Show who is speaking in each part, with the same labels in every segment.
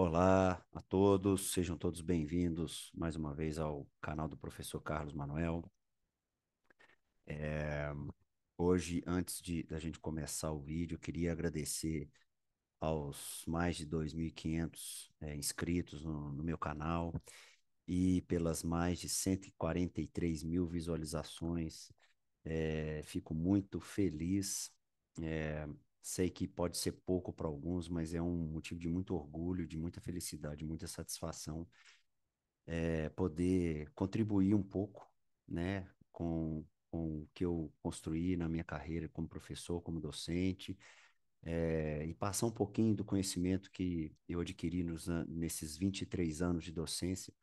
Speaker 1: Olá a todos, sejam todos bem-vindos mais uma vez ao canal do professor Carlos Manuel. É, hoje, antes de da gente começar o vídeo, queria agradecer aos mais de 2.500 é, inscritos no, no meu canal e pelas mais de 143 mil visualizações. É, fico muito feliz. É, Sei que pode ser pouco para alguns, mas é um motivo de muito orgulho, de muita felicidade, muita satisfação é, poder contribuir um pouco, né, com, com o que eu construí na minha carreira como professor, como docente, é, e passar um pouquinho do conhecimento que eu adquiri nos, nesses 23 anos de docência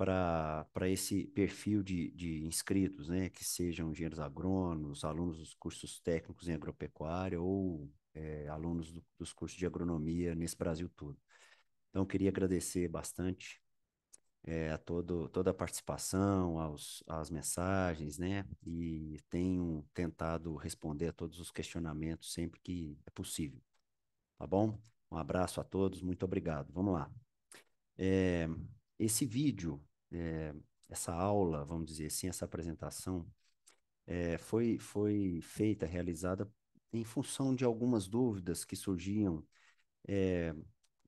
Speaker 1: para esse perfil de, de inscritos, né? que sejam engenheiros agrônomos, alunos dos cursos técnicos em agropecuária ou é, alunos do, dos cursos de agronomia nesse Brasil todo. Então, queria agradecer bastante é, a todo, toda a participação, aos, às mensagens, né? E tenho tentado responder a todos os questionamentos sempre que é possível. Tá bom? Um abraço a todos, muito obrigado. Vamos lá. É, esse vídeo é, essa aula, vamos dizer assim, essa apresentação, é, foi, foi feita, realizada em função de algumas dúvidas que surgiam, é,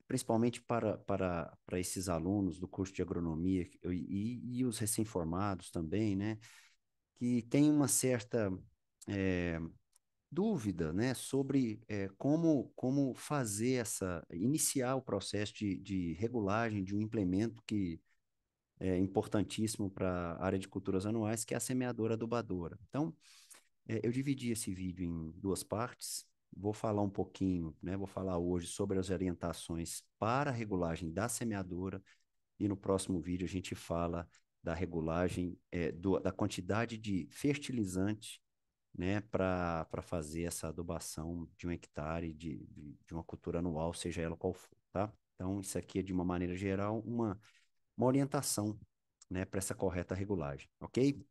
Speaker 1: principalmente para, para, para esses alunos do curso de agronomia e, e os recém-formados também, né? Que tem uma certa é, dúvida, né? Sobre como, como fazer essa, iniciar o processo de, de regulagem de um implemento que é, importantíssimo para a área de culturas anuais, que é a semeadora adubadora. Então, é, eu dividi esse vídeo em duas partes. Vou falar um pouquinho, né, vou falar hoje sobre as orientações para a regulagem da semeadora, e no próximo vídeo a gente fala da regulagem, é, do, da quantidade de fertilizante né, para fazer essa adubação de um hectare, de, de, de, uma cultura anual, seja ela qual for, tá? Então, isso aqui é de uma maneira geral, uma uma orientação né, para essa correta regulagem, ok?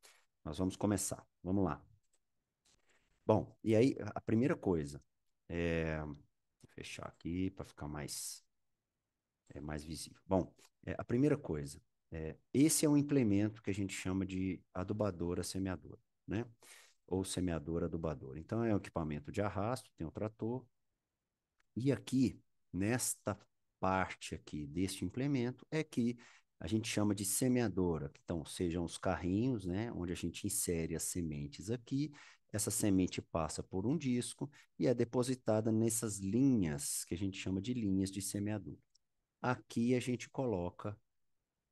Speaker 1: Nós vamos começar, vamos lá. Bom, e aí a primeira coisa, é... vou fechar aqui para ficar mais, é, mais visível. Bom, é, a primeira coisa, é, esse é um implemento que a gente chama de adubadora semeadora, né? Ou semeadora adubadora. Então é um equipamento de arrasto, tem um trator, e aqui, nesta parte aqui deste implemento, é que a gente chama de semeadora. Então, sejam os carrinhos, né, onde a gente insere as sementes aqui, essa semente passa por um disco e é depositada nessas linhas, que a gente chama de linhas de semeadura. Aqui a gente coloca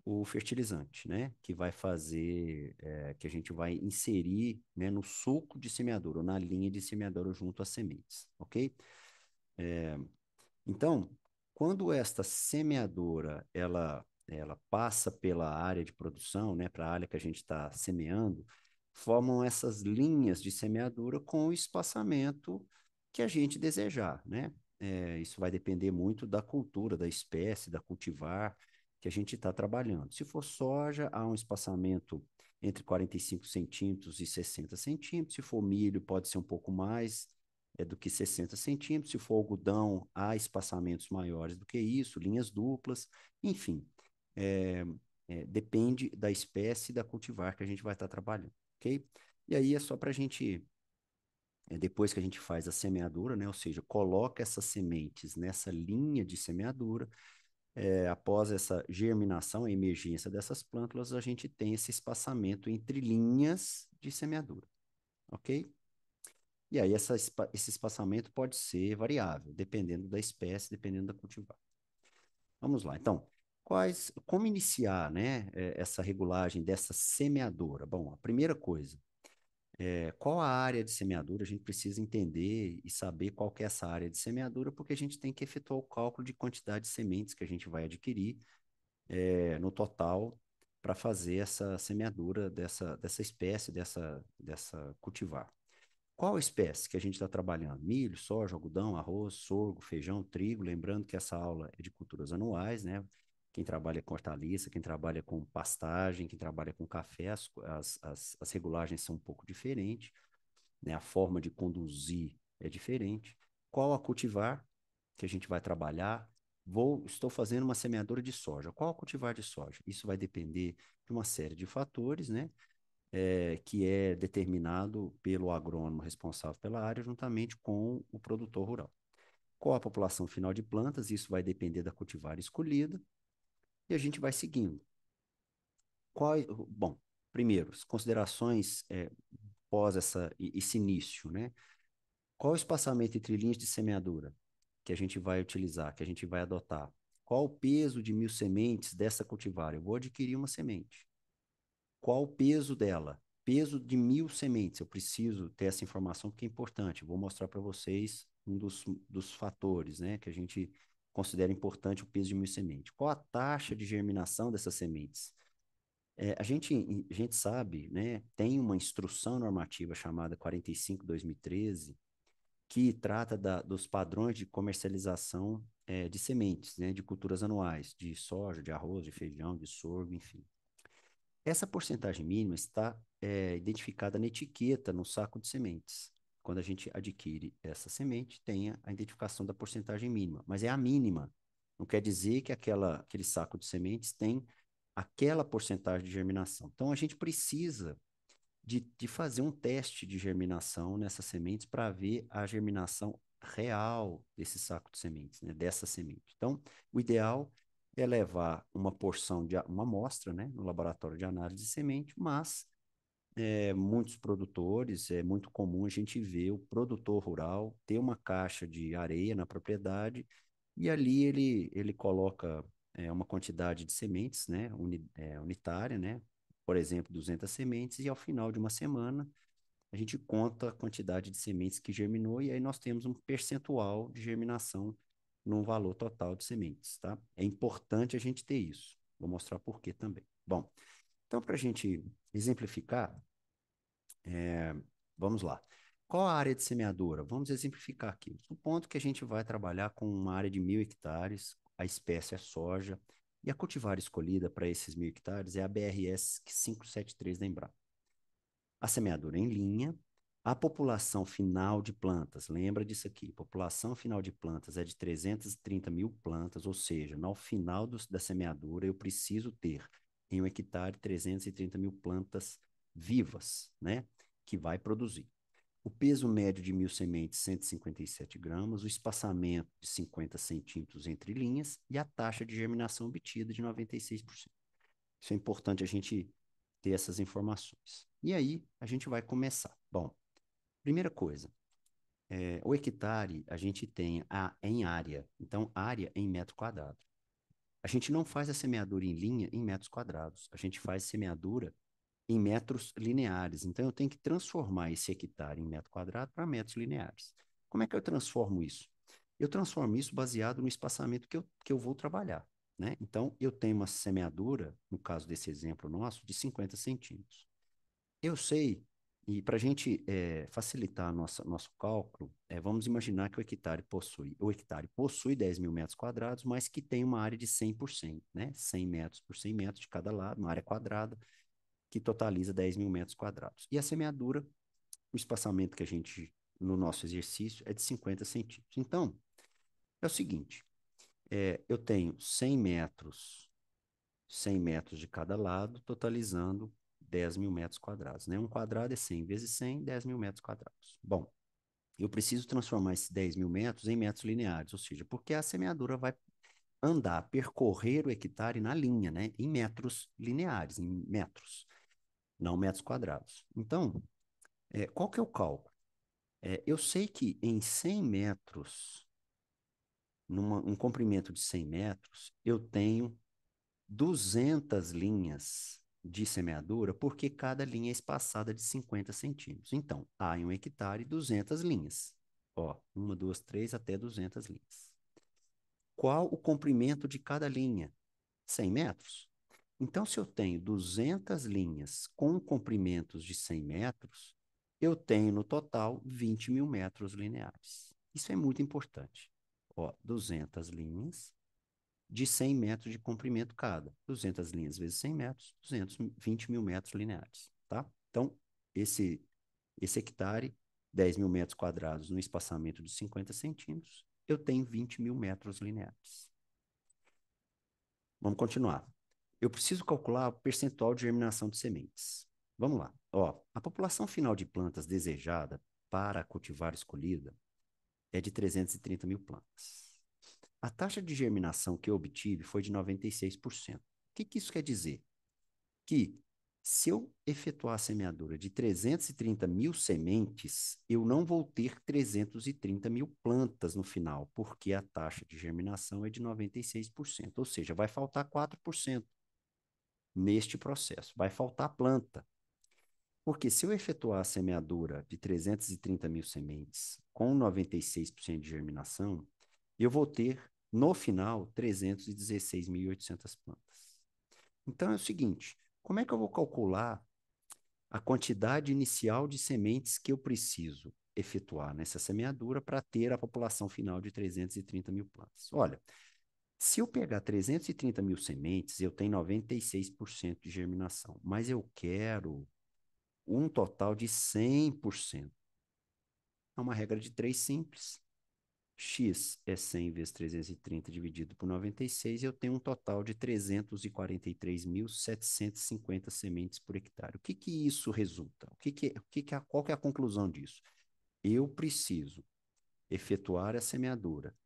Speaker 1: o fertilizante, né, que vai fazer, é, que a gente vai inserir né, no suco de semeadura, ou na linha de semeadura junto às sementes, ok? É, então, quando esta semeadora, ela né, ela passa pela área de produção, né, para a área que a gente está semeando, formam essas linhas de semeadura com o espaçamento que a gente desejar, né? É, isso vai depender muito da cultura, da espécie, da cultivar que a gente está trabalhando. Se for soja, há um espaçamento entre 45 centímetros e 60 centímetros. Se for milho, pode ser um pouco mais é, do que 60 centímetros. Se for algodão, há espaçamentos maiores do que isso, linhas duplas, enfim é, é, depende da espécie da cultivar que a gente vai estar tá trabalhando, ok? E aí é só para a gente, é, depois que a gente faz a semeadura, né? Ou seja, coloca essas sementes nessa linha de semeadura, é, após essa germinação, a emergência dessas plântulas, a gente tem esse espaçamento entre linhas de semeadura, ok? E aí essa, esse espaçamento pode ser variável, dependendo da espécie, dependendo da cultivar. Vamos lá, então quais, como iniciar, né, eh, essa regulagem dessa semeadora? Bom, a primeira coisa, é, qual a área de semeadura? A gente precisa entender e saber qual é essa área de semeadura, porque a gente tem que efetuar o cálculo de quantidade de sementes que a gente vai adquirir é, no total para fazer essa semeadura dessa, dessa espécie, dessa, dessa cultivar. Qual espécie que a gente está trabalhando? Milho, soja, algodão, arroz, sorgo, feijão, trigo. Lembrando que essa aula é de culturas anuais, né? quem trabalha com hortaliça, quem trabalha com pastagem, quem trabalha com café, as, as, as regulagens são um pouco diferentes, né? a forma de conduzir é diferente. Qual a cultivar que a gente vai trabalhar? Vou, estou fazendo uma semeadora de soja. Qual a cultivar de soja? Isso vai depender de uma série de fatores, né? É, que é determinado pelo agrônomo responsável pela área, juntamente com o produtor rural. Qual a população final de plantas? Isso vai depender da cultivar escolhida e a gente vai seguindo. Qual, bom, primeiro, as considerações é, pós essa, esse início, né? Qual o espaçamento entre linhas de semeadura que a gente vai utilizar, que a gente vai adotar? Qual o peso de mil sementes dessa cultivar? Eu vou adquirir uma semente. Qual o peso dela? Peso de mil sementes. Eu preciso ter essa informação porque é importante. Vou mostrar para vocês um dos, dos fatores, né? Que a gente considera importante o peso de mil sementes. Qual a taxa de germinação dessas sementes? É, a, gente, a gente sabe, né, tem uma instrução normativa chamada 45-2013, que trata da, dos padrões de comercialização é, de sementes, né, de culturas anuais, de soja, de arroz, de feijão, de sorgo, enfim. Essa porcentagem mínima está é, identificada na etiqueta, no saco de sementes quando a gente adquire essa semente, tenha a identificação da porcentagem mínima. Mas é a mínima. Não quer dizer que aquela, aquele saco de sementes tem aquela porcentagem de germinação. Então, a gente precisa de, de fazer um teste de germinação nessas sementes para ver a germinação real desse saco de sementes, né? dessa semente. Então, o ideal é levar uma porção de uma amostra né? no laboratório de análise de semente, mas é, muitos produtores, é muito comum a gente ver o produtor rural ter uma caixa de areia na propriedade e ali ele, ele coloca é, uma quantidade de sementes né, uni, é, unitária, né, por exemplo, 200 sementes, e ao final de uma semana a gente conta a quantidade de sementes que germinou e aí nós temos um percentual de germinação num valor total de sementes. Tá? É importante a gente ter isso. Vou mostrar por que também. Bom, então para a gente exemplificar, é, vamos lá. Qual a área de semeadura? Vamos exemplificar aqui. o ponto que a gente vai trabalhar com uma área de mil hectares, a espécie é soja, e a cultivar escolhida para esses mil hectares é a BRS 573 da Embrapa. A semeadura em linha, a população final de plantas, lembra disso aqui, população final de plantas é de 330 mil plantas, ou seja, no final do, da semeadura eu preciso ter em um hectare 330 mil plantas vivas, né? Que vai produzir. O peso médio de mil sementes, 157 gramas, o espaçamento de 50 centímetros entre linhas e a taxa de germinação obtida de 96%. Isso é importante a gente ter essas informações. E aí, a gente vai começar. Bom, primeira coisa, é, o hectare a gente tem a, em área, então área em metro quadrado. A gente não faz a semeadura em linha em metros quadrados, a gente faz semeadura em metros lineares. Então, eu tenho que transformar esse hectare em metro quadrado para metros lineares. Como é que eu transformo isso? Eu transformo isso baseado no espaçamento que eu, que eu vou trabalhar. Né? Então, eu tenho uma semeadura, no caso desse exemplo nosso, de 50 centímetros. Eu sei, e para a gente é, facilitar nossa, nosso cálculo, é, vamos imaginar que o hectare possui, o hectare possui 10 mil metros quadrados, mas que tem uma área de 100%, né? 100 metros por 100 metros de cada lado, uma área quadrada, que totaliza 10 mil metros quadrados. E a semeadura, o espaçamento que a gente, no nosso exercício, é de 50 centímetros. Então, é o seguinte, é, eu tenho 100 metros, 100 metros de cada lado, totalizando 10 mil metros quadrados. Né? Um quadrado é 100 vezes 100, 10 mil metros quadrados. Bom, eu preciso transformar esses 10 mil metros em metros lineares, ou seja, porque a semeadura vai andar, percorrer o hectare na linha, né? em metros lineares, em metros não metros quadrados. Então, é, qual que é o cálculo? É, eu sei que em 100 metros, num um comprimento de 100 metros, eu tenho 200 linhas de semeadura, porque cada linha é espaçada de 50 centímetros. Então, há em um hectare 200 linhas. Ó, uma, duas, três, até 200 linhas. Qual o comprimento de cada linha? 100 metros. Então, se eu tenho 200 linhas com comprimentos de 100 metros, eu tenho no total 20 mil metros lineares. Isso é muito importante. Ó, 200 linhas de 100 metros de comprimento cada. 200 linhas vezes 100 metros, 220 mil metros lineares. Tá? Então, esse, esse hectare, 10 mil metros quadrados no espaçamento de 50 centímetros, eu tenho 20 mil metros lineares. Vamos continuar eu preciso calcular o percentual de germinação de sementes. Vamos lá. Ó, a população final de plantas desejada para cultivar escolhida é de 330 mil plantas. A taxa de germinação que eu obtive foi de 96%. O que, que isso quer dizer? Que se eu efetuar a semeadura de 330 mil sementes, eu não vou ter 330 mil plantas no final, porque a taxa de germinação é de 96%, ou seja, vai faltar 4% neste processo. Vai faltar planta. Porque se eu efetuar a semeadura de 330 mil sementes com 96% de germinação, eu vou ter, no final, 316.800 plantas. Então é o seguinte: como é que eu vou calcular a quantidade inicial de sementes que eu preciso efetuar nessa semeadura para ter a população final de 330 mil plantas? Olha, se eu pegar 330 mil sementes, eu tenho 96% de germinação, mas eu quero um total de 100%. É uma regra de três simples. X é 100 vezes 330 dividido por 96, eu tenho um total de 343.750 sementes por hectare. O que, que isso resulta? O que que, o que que a, qual que é a conclusão disso? Eu preciso efetuar a semeadura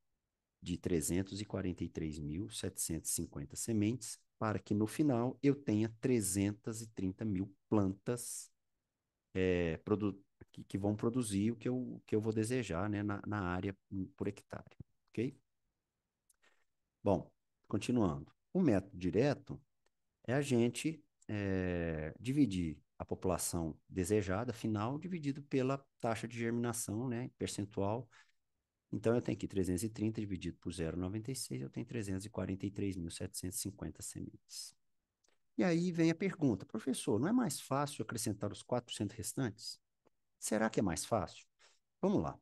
Speaker 1: de 343.750 sementes, para que no final eu tenha 330 mil plantas é, que, que, vão produzir o que eu, que eu vou desejar né, na, na área hum, por hectare. Ok? Bom, continuando. O método direto é a gente é, dividir a população desejada final dividido pela taxa de germinação, né, percentual então, eu tenho aqui 330 dividido por 0,96, eu tenho 343.750 sementes. E aí vem a pergunta, professor, não é mais fácil acrescentar os 400 restantes? Será que é mais fácil? Vamos lá.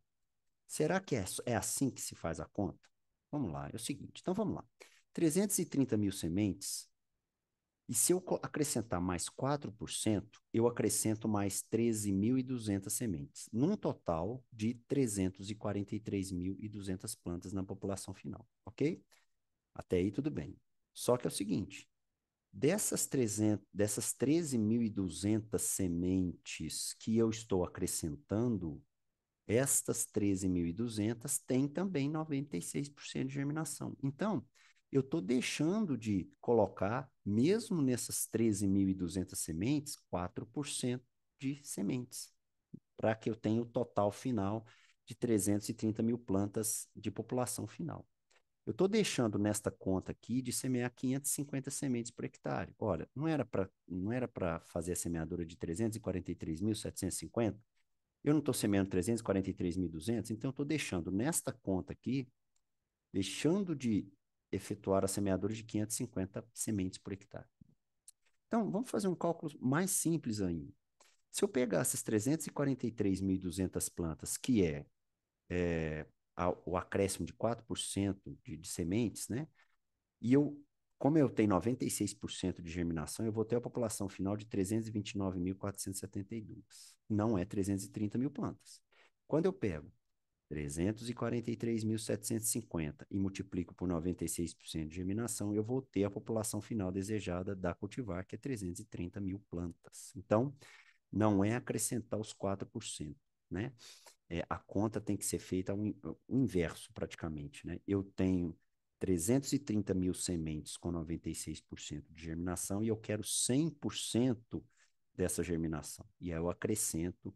Speaker 1: Será que é, é assim que se faz a conta? Vamos lá, é o seguinte, então vamos lá. 330 mil sementes e se eu acrescentar mais 4%, eu acrescento mais 13.200 sementes, num total de 343.200 plantas na população final, ok? Até aí tudo bem. Só que é o seguinte, dessas, dessas 13.200 sementes que eu estou acrescentando, estas 13.200 têm também 96% de germinação. Então, eu estou deixando de colocar, mesmo nessas 13.200 sementes, 4% de sementes, para que eu tenha o total final de 330 mil plantas de população final. Eu estou deixando nesta conta aqui de semear 550 sementes por hectare. Olha, não era para não era para fazer a semeadura de 343.750. Eu não estou semeando 343.200, então estou deixando nesta conta aqui, deixando de efetuar a semeadura de 550 sementes por hectare. Então, vamos fazer um cálculo mais simples ainda. Se eu pegar essas 343.200 plantas, que é, é a, o acréscimo de 4% de, de sementes, né? E eu, como eu tenho 96% de germinação, eu vou ter a população final de 329.472. Não é 330 mil plantas. Quando eu pego 343.750 e multiplico por 96% de germinação, eu vou ter a população final desejada da cultivar, que é 330 mil plantas. Então, não é acrescentar os 4%, né? É, a conta tem que ser feita ao, ao inverso, praticamente, né? Eu tenho 330 mil sementes com 96% de germinação e eu quero 100% dessa germinação. E aí eu acrescento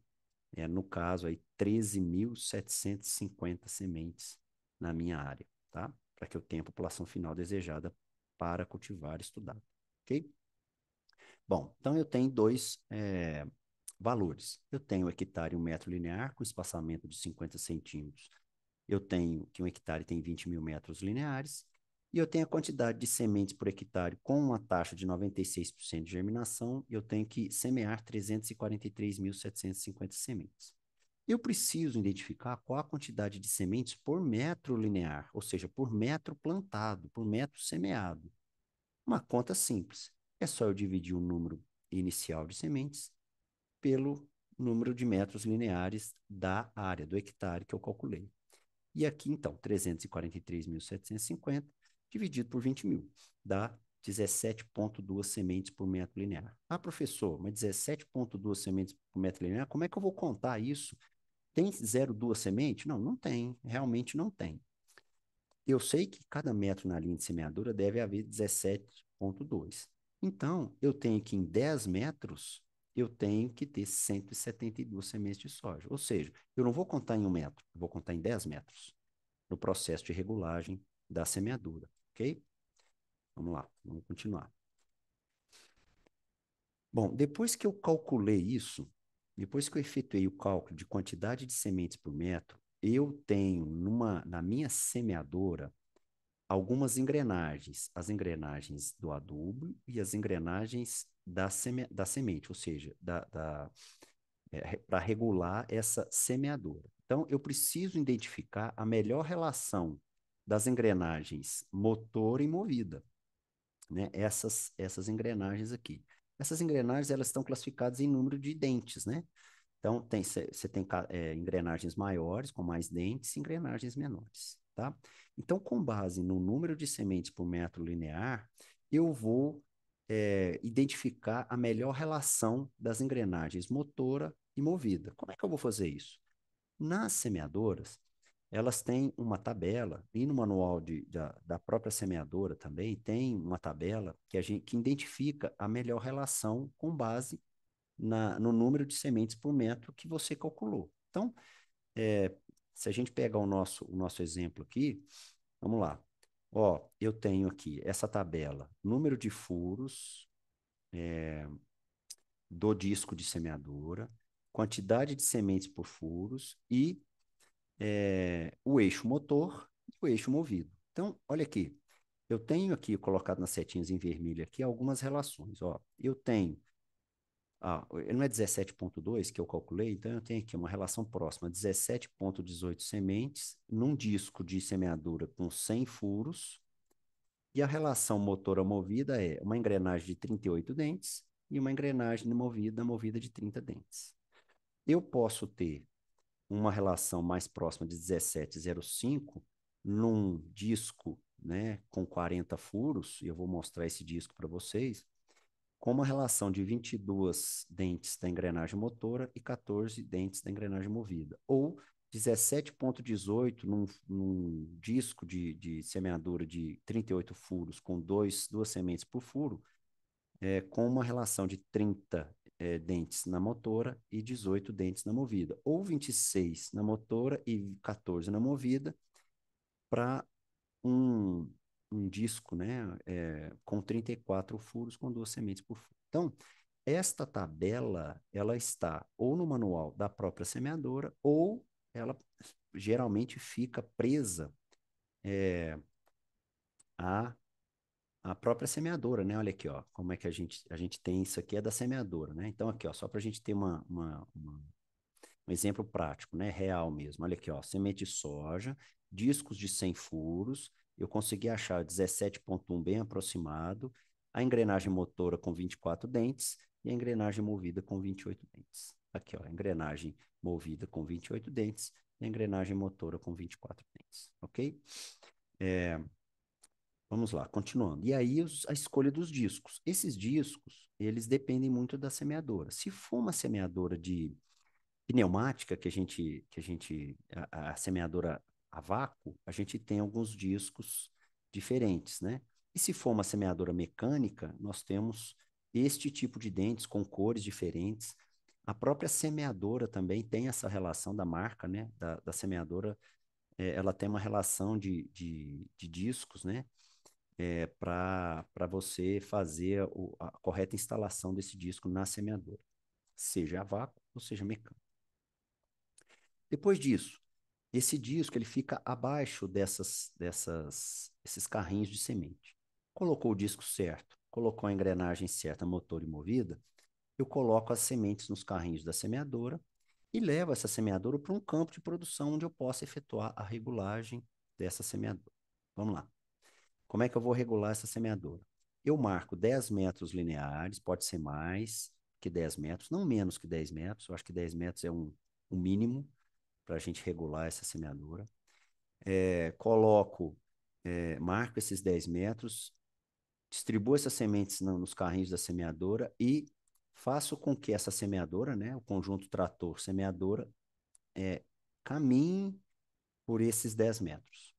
Speaker 1: é, no caso aí 13.750 sementes na minha área, tá? Para que eu tenha a população final desejada para cultivar e estudar, ok? Bom, então eu tenho dois é, valores. Eu tenho o hectare e um metro linear com espaçamento de 50 centímetros. Eu tenho que um hectare tem 20 mil metros lineares e eu tenho a quantidade de sementes por hectare com uma taxa de 96% de germinação, eu tenho que semear 343.750 sementes. Eu preciso identificar qual a quantidade de sementes por metro linear, ou seja, por metro plantado, por metro semeado. Uma conta simples. É só eu dividir o número inicial de sementes pelo número de metros lineares da área, do hectare que eu calculei. E aqui, então, 343.750 dividido por 20 mil, dá 17,2 sementes por metro linear. Ah, professor, mas 17,2 sementes por metro linear, como é que eu vou contar isso? Tem 0,2 semente? Não, não tem, realmente não tem. Eu sei que cada metro na linha de semeadura deve haver 17,2. Então, eu tenho que em 10 metros, eu tenho que ter 172 sementes de soja. Ou seja, eu não vou contar em um metro, eu vou contar em 10 metros no processo de regulagem da semeadura, ok? Vamos lá, vamos continuar. Bom, depois que eu calculei isso, depois que eu efetuei o cálculo de quantidade de sementes por metro, eu tenho numa, na minha semeadora algumas engrenagens, as engrenagens do adubo e as engrenagens da, seme, da semente, ou seja, da, da é, para regular essa semeadora. Então, eu preciso identificar a melhor relação das engrenagens motor e movida, né? Essas, essas engrenagens aqui. Essas engrenagens elas estão classificadas em número de dentes, né? Então tem você tem é, engrenagens maiores com mais dentes, e engrenagens menores, tá? Então com base no número de sementes por metro linear, eu vou é, identificar a melhor relação das engrenagens motora e movida. Como é que eu vou fazer isso? Nas semeadoras, elas têm uma tabela, e no manual de, da, da própria semeadora também tem uma tabela que, a gente, que identifica a melhor relação com base na, no número de sementes por metro que você calculou. Então, é, se a gente pegar o nosso, o nosso exemplo aqui, vamos lá. Ó, eu tenho aqui essa tabela, número de furos é, do disco de semeadora, quantidade de sementes por furos e é, o eixo motor e o eixo movido. Então, olha aqui, eu tenho aqui colocado nas setinhas em vermelho aqui algumas relações. Ó, eu tenho, ah, não é 17.2 que eu calculei, então eu tenho aqui uma relação próxima, 17.18 sementes num disco de semeadura com 100 furos, e a relação motora movida é uma engrenagem de 38 dentes e uma engrenagem movida movida de 30 dentes. Eu posso ter uma relação mais próxima de 17,05 num disco né, com 40 furos, e eu vou mostrar esse disco para vocês, com uma relação de 22 dentes da engrenagem motora e 14 dentes da engrenagem movida, ou 17,18 num, num disco de, de semeadura de 38 furos com dois, duas sementes por furo, é, com uma relação de 30 é, dentes na motora e 18 dentes na movida, ou 26 na motora e 14 na movida, para um, um disco né, é, com 34 furos, com duas sementes por furo. Então, esta tabela ela está ou no manual da própria semeadora, ou ela geralmente fica presa é, a a própria semeadora, né? Olha aqui, ó, como é que a gente, a gente tem isso aqui é da semeadora, né? Então aqui, ó, só para a gente ter uma, uma, uma, um exemplo prático, né? Real mesmo. Olha aqui, ó, semente de soja, discos de 100 furos, eu consegui achar 17.1 bem aproximado, a engrenagem motora com 24 dentes e a engrenagem movida com 28 dentes. Aqui, ó, a engrenagem movida com 28 dentes e a engrenagem motora com 24 dentes, ok? É, Vamos lá, continuando. E aí os, a escolha dos discos. Esses discos, eles dependem muito da semeadora. Se for uma semeadora de pneumática, que a gente, que a, gente a, a semeadora a vácuo, a gente tem alguns discos diferentes, né? E se for uma semeadora mecânica, nós temos este tipo de dentes com cores diferentes. A própria semeadora também tem essa relação da marca, né? Da, da semeadora, é, ela tem uma relação de, de, de discos, né? é, eh, para você fazer o, a correta instalação desse disco na semeadora, seja a vácuo ou seja mecânico. Depois disso, esse disco ele fica abaixo dessas, dessas, esses carrinhos de semente. Colocou o disco certo, colocou a engrenagem certa, motor e movida, eu coloco as sementes nos carrinhos da semeadora e levo essa semeadora para um campo de produção onde eu possa efetuar a regulagem dessa semeadora. Vamos lá. Como é que eu vou regular essa semeadora? Eu marco 10 metros lineares, pode ser mais que 10 metros, não menos que 10 metros, eu acho que 10 metros é um, um mínimo para a gente regular essa semeadora. É, eh, coloco, é, marco esses 10 metros, distribuo essas sementes no, nos carrinhos da semeadora e faço com que essa semeadora, né, o conjunto trator semeadora, é, caminhe por esses 10 metros.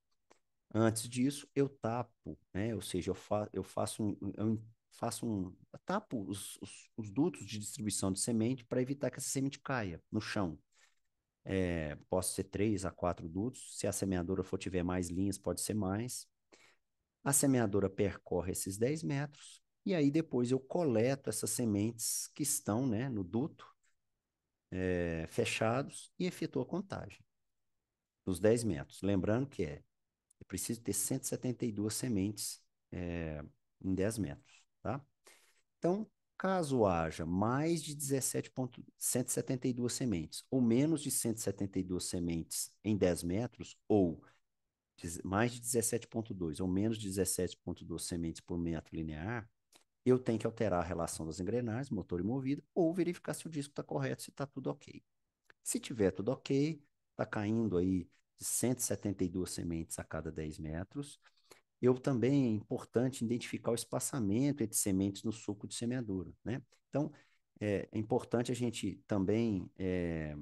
Speaker 1: Antes disso, eu tapo, né? ou seja, eu, fa eu faço um, eu faço um tapo os, os, os dutos de distribuição de semente para evitar que essa semente caia no chão. É, posso ser três a quatro dutos. Se a semeadora for tiver mais linhas, pode ser mais. A semeadora percorre esses 10 metros e aí depois eu coleto essas sementes que estão né, no duto é, fechados e efetuo a contagem dos 10 metros. Lembrando que é eu preciso ter 172 sementes é, em 10 metros, tá? Então, caso haja mais de 17,172 sementes ou menos de 172 sementes em 10 metros ou mais de 17,2 ou menos de 17,2 sementes por metro linear, eu tenho que alterar a relação das engrenagens, motor e movida, ou verificar se o disco está correto, se está tudo ok. Se tiver tudo ok, está caindo aí de 172 sementes a cada 10 metros. Eu também é importante identificar o espaçamento entre sementes no suco de semeadura, né? Então, é, é importante a gente também é,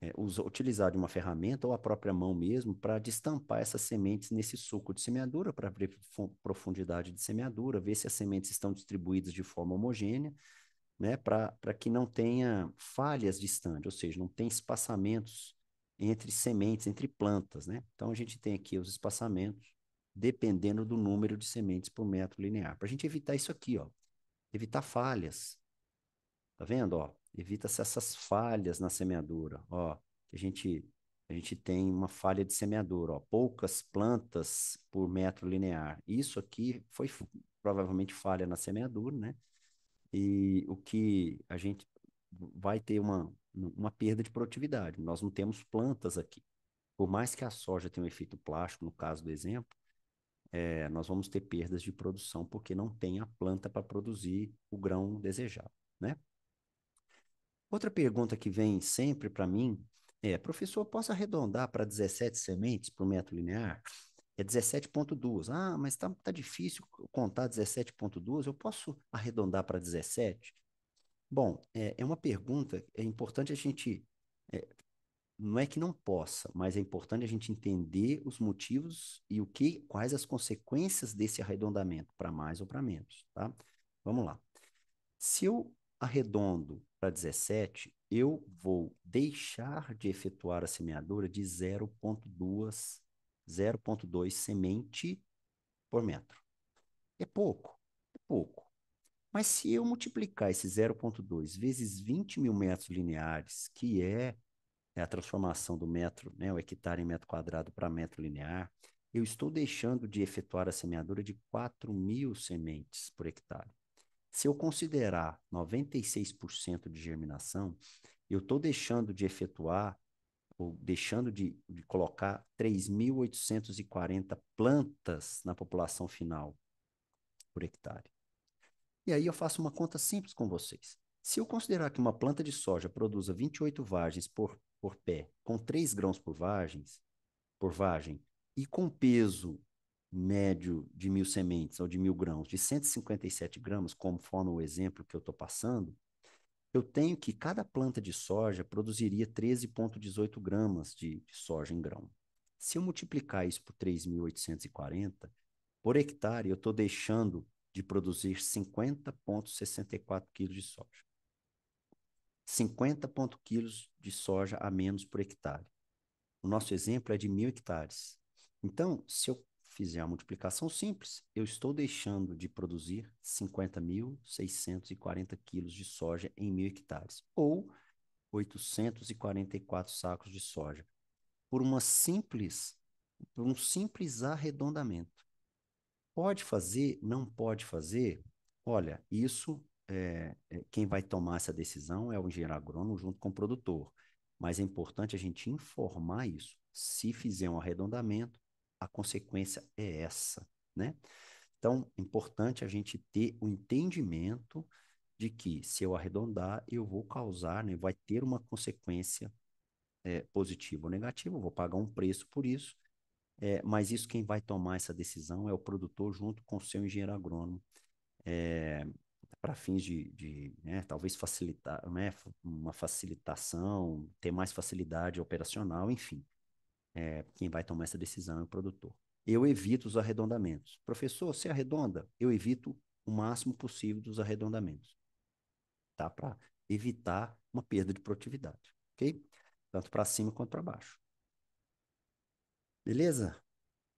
Speaker 1: é, usar, utilizar de uma ferramenta ou a própria mão mesmo para destampar essas sementes nesse suco de semeadura, para ver profundidade de semeadura, ver se as sementes estão distribuídas de forma homogênea, né? Para que não tenha falhas de stand, ou seja, não tem espaçamentos entre sementes, entre plantas, né? Então a gente tem aqui os espaçamentos dependendo do número de sementes por metro linear. Para a gente evitar isso aqui, ó, evitar falhas. Tá vendo, ó? Evita-se essas falhas na semeadura, ó, a gente a gente tem uma falha de semeadura, ó, poucas plantas por metro linear. Isso aqui foi provavelmente falha na semeadura, né? E o que a gente vai ter uma, uma perda de produtividade. Nós não temos plantas aqui. Por mais que a soja tenha um efeito plástico, no caso do exemplo, é, nós vamos ter perdas de produção porque não tem a planta para produzir o grão desejado, né? Outra pergunta que vem sempre para mim é, professor, posso arredondar para 17 sementes por metro linear? É 17,2. Ah, mas está tá difícil contar 17,2. Eu posso arredondar para 17? Bom, é, é uma pergunta, é importante a gente. É, não é que não possa, mas é importante a gente entender os motivos e o que, quais as consequências desse arredondamento, para mais ou para menos, tá? Vamos lá. Se eu arredondo para 17, eu vou deixar de efetuar a semeadura de 0,2 0,2 semente por metro. É pouco, é pouco. Mas se eu multiplicar esse 0,2 vezes 20 mil metros lineares, que é né, a transformação do metro, né, o hectare em metro quadrado para metro linear, eu estou deixando de efetuar a semeadura de 4 mil sementes por hectare. Se eu considerar 96% de germinação, eu estou deixando de efetuar ou deixando de, de colocar 3.840 plantas na população final por hectare. E aí eu faço uma conta simples com vocês. Se eu considerar que uma planta de soja produza 28 vagens por, por pé, com 3 grãos por, vagens, por vagem, e com peso médio de mil sementes ou de mil grãos de 157 gramas, conforme o exemplo que eu estou passando, eu tenho que cada planta de soja produziria 13,18 gramas de, de soja em grão. Se eu multiplicar isso por 3.840, por hectare, eu estou deixando de produzir 50,64 quilos de soja. 50 quilos de soja a menos por hectare. O nosso exemplo é de mil hectares. Então, se eu fizer a multiplicação simples, eu estou deixando de produzir 50.640 quilos de soja em mil hectares, ou 844 sacos de soja, por uma simples, por um simples arredondamento. Pode fazer, não pode fazer? Olha, isso é, quem vai tomar essa decisão é o engenheiro agrônomo junto com o produtor. Mas é importante a gente informar isso. Se fizer um arredondamento, a consequência é essa, né? Então, é importante a gente ter o um entendimento de que se eu arredondar, eu vou causar, né, vai ter uma consequência é, positiva ou negativa, eu vou pagar um preço por isso, é, mas isso quem vai tomar essa decisão é o produtor junto com o seu engenheiro agrônomo, é, eh, para fins de, de né, talvez facilitar, né, uma facilitação, ter mais facilidade operacional, enfim. É, quem vai tomar essa decisão é o produtor. Eu evito os arredondamentos. Professor, você arredonda? Eu evito o máximo possível dos arredondamentos, tá? Para evitar uma perda de produtividade, ok? Tanto para cima quanto para baixo. Beleza?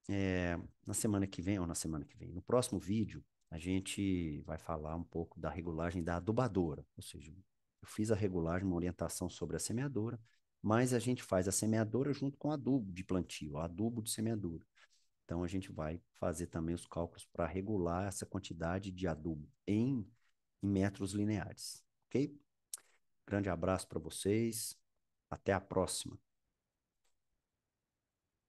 Speaker 1: É, na semana que vem, ou na semana que vem, no próximo vídeo, a gente vai falar um pouco da regulagem da adubadora. Ou seja, eu fiz a regulagem, uma orientação sobre a semeadora, mas a gente faz a semeadora junto com o adubo de plantio, o adubo de semeadura. Então, a gente vai fazer também os cálculos para regular essa quantidade de adubo em, em metros lineares. Ok? Grande abraço para vocês. Até a próxima.